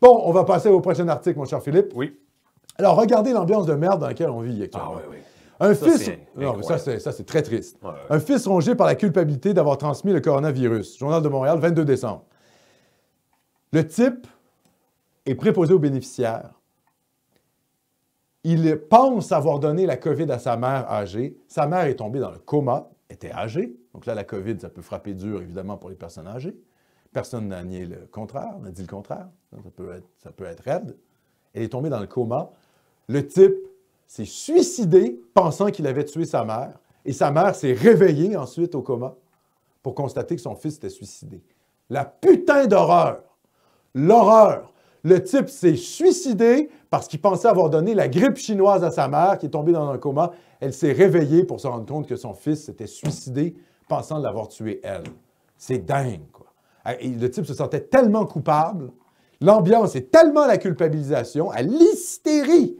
Bon, on va passer au prochain article, mon cher Philippe. Oui. Alors, regardez l'ambiance de merde dans laquelle on vit actuellement. Ah, oui, oui. Un fils. Non, mais ça, c'est très triste. Un fils rongé par la culpabilité d'avoir transmis le coronavirus. Journal de Montréal, 22 décembre. Le type est préposé aux bénéficiaires. Il pense avoir donné la COVID à sa mère âgée. Sa mère est tombée dans le coma, était âgée. Donc là, la COVID, ça peut frapper dur, évidemment, pour les personnes âgées. Personne n'a nié le contraire, n'a dit le contraire. Ça peut, être, ça peut être raide. Elle est tombée dans le coma. Le type s'est suicidé pensant qu'il avait tué sa mère. Et sa mère s'est réveillée ensuite au coma pour constater que son fils était suicidé. La putain d'horreur! L'horreur! Le type s'est suicidé parce qu'il pensait avoir donné la grippe chinoise à sa mère qui est tombée dans un coma. Elle s'est réveillée pour se rendre compte que son fils s'était suicidé pensant l'avoir tué elle. C'est dingue. Ah, le type se sentait tellement coupable. L'ambiance est tellement la culpabilisation, à l'hystérie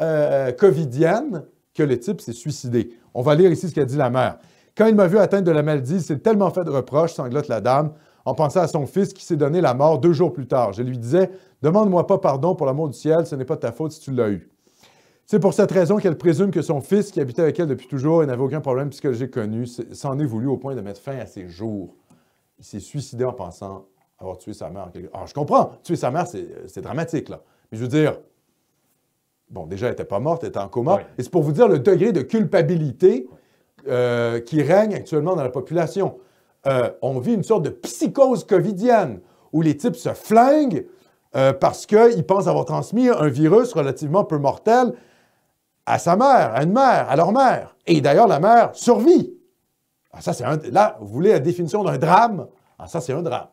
euh, covidienne, que le type s'est suicidé. On va lire ici ce qu'a dit la mère. Quand il m'a vu atteindre de la maladie, c'est tellement fait de reproches, sanglote la dame, en pensant à son fils qui s'est donné la mort deux jours plus tard. Je lui disais Demande-moi pas pardon pour l'amour du ciel, ce n'est pas de ta faute si tu l'as eu. C'est pour cette raison qu'elle présume que son fils, qui habitait avec elle depuis toujours et n'avait aucun problème psychologique connu, s'en est voulu au point de mettre fin à ses jours. Il s'est suicidé en pensant avoir tué sa mère. Alors, ah, je comprends, tuer sa mère, euh, c'est dramatique, là. Mais je veux dire, bon, déjà, elle n'était pas morte, elle était en coma. Et c'est pour vous dire le degré de culpabilité euh, qui règne actuellement dans la population. Euh, on vit une sorte de psychose covidienne où les types se flinguent parce qu'ils pensent avoir transmis un virus relativement peu mortel à sa mère, à une mère, à leur mère. Et d'ailleurs, la mère survit. Ah, ça, c'est Là, vous voulez la définition d'un drame? Ah, ça, c'est un drame.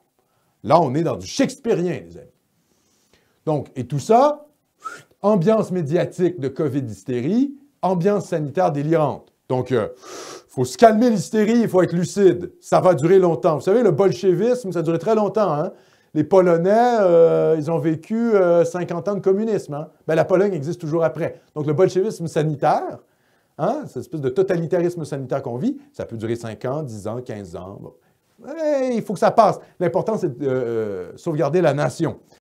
Là, on est dans du shakespearien, les amis. Donc, et tout ça, ambiance médiatique de COVID-hystérie, ambiance sanitaire délirante. Donc, il euh, faut se calmer l'hystérie, il faut être lucide. Ça va durer longtemps. Vous savez, le bolchevisme, ça a duré très longtemps. Hein. Les Polonais, euh, ils ont vécu 50 euh, ans de communisme. Mais hein. ben, la Pologne existe toujours après. Donc, le bolchevisme sanitaire, c'est hein? Cette espèce de totalitarisme sanitaire qu'on vit, ça peut durer 5 ans, 10 ans, 15 ans. Bon. Eh, il faut que ça passe. L'important, c'est de euh, sauvegarder la nation.